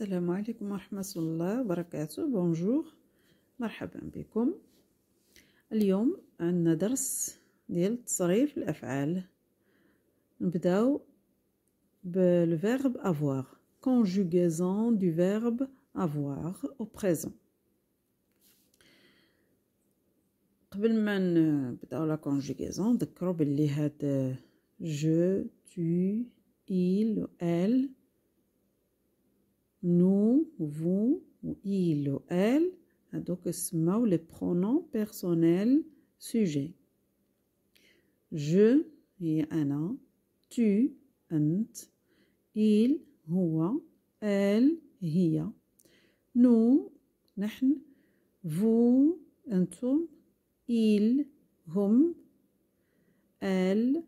السلام عليكم ورحمة الله وبركاته بونجور مرحبا بكم اليوم عندنا درس ديال تصريف الأفعال نبداو بالفيرب avoir conjugaison du verbe avoir au présent قبل ما نبداو لا كونجيغيزون ذكروا باللي هاد جو tu il elle nous, vous, il ou elle. Hein, donc, mot les pronoms personnels sujet. Je et tu, ent, il, هو, elle, هي. Nous, vous, انتم, il, hum, elle,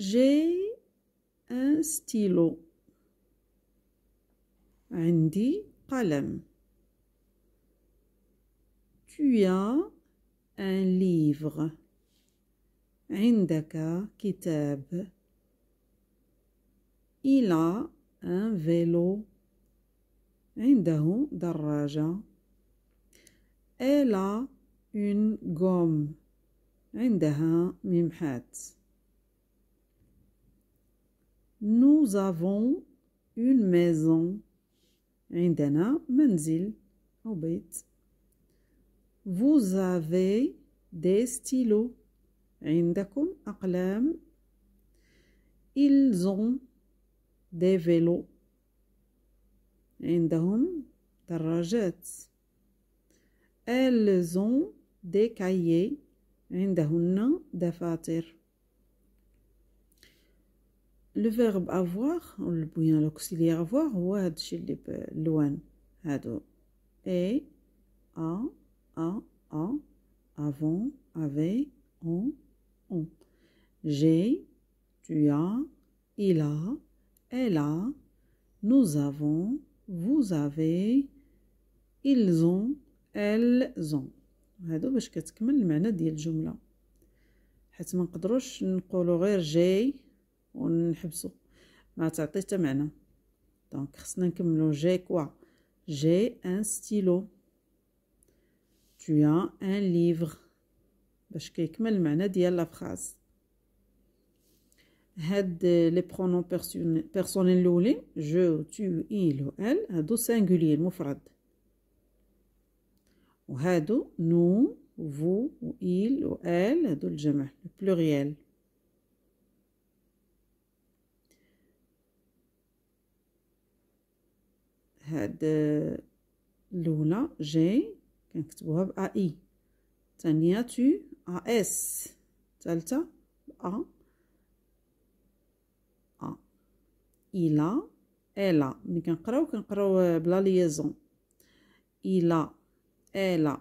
j'ai un stylo عندي قلم tu as un livre عندك كتاب il a un vélo عنده دراجة elle a une gomme عندها ممحات Nous avons une maison. عندنا منزل أو بيت. Vous avez des stylos. عندكم أقلام. Ils ont des vélos. عندهم دراجات. Elles ont des cahiers. عندهن دفاتر. Le verbe avoir, ou le bouillant l'auxiliaire avoir, ou est-ce que c'est le loin Est-ce A, A, avant verbe avoir Avons, avez, ont, ont. J'ai, tu as, il a, elle a, nous avons, vous avez, ils ont, elles ont. C'est-à-dire le c'est ce que je vais vous dire. Je vais vous dire que c'est un verbe ونحبسو ما تعطي حتى معنى دونك خصنا نكملو جي كوا جي ان ستيلو tu ان ليفغ باش كيكمل المعنى ديال لا فراز هاد لي برونون بيرسونيل الاولين جو تو il و ال هادو سانغولي المفرد وهادو نو فو و il و ال هادو الجمع البلوريال we have the luna j, the i, the nia a s, the a, il a, elle a, ni croque, la liaison, il a, elle a.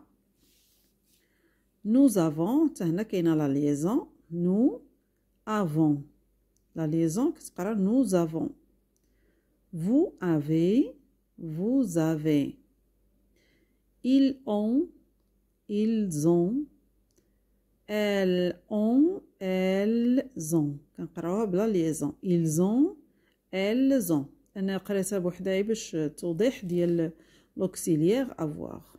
nous avons tenu que la liaison, nous avons la liaison, qui se parle, nous avons? vous avez? vous avez. Ils ont, ils ont. Elles ont, elles ont. كنقراوها بلا liaison. Ils ont, elles ont. انا قريتها avons. l'auxiliaire avoir.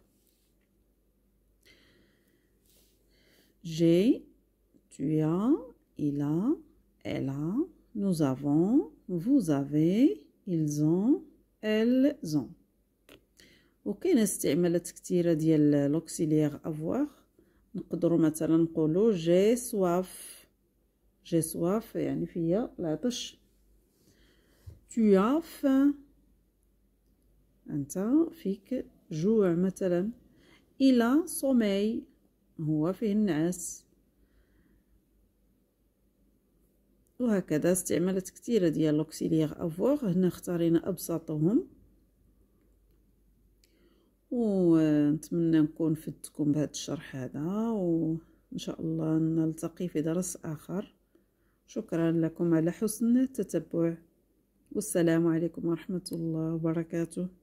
J'ai, tu as, il a, elle a, nous avons, vous avez, ils ont, elles ont وكاين استعمالات كثيره ديال لوكسيليير افوار نقدروا مثلا نقولوا جي سواف جي سواف يعني فيا العطش tu as faim انت فيك جوع مثلا الى sommeil هو فيه النعاس وهكذا استعملت كثيرة ديال لوكسيليغ افوار هنا اختارينا ابسطهم ونتمنى نكون فدتكم بهذا الشرح هذا وان شاء الله نلتقي في درس اخر شكرا لكم على حسن التتبع والسلام عليكم ورحمه الله وبركاته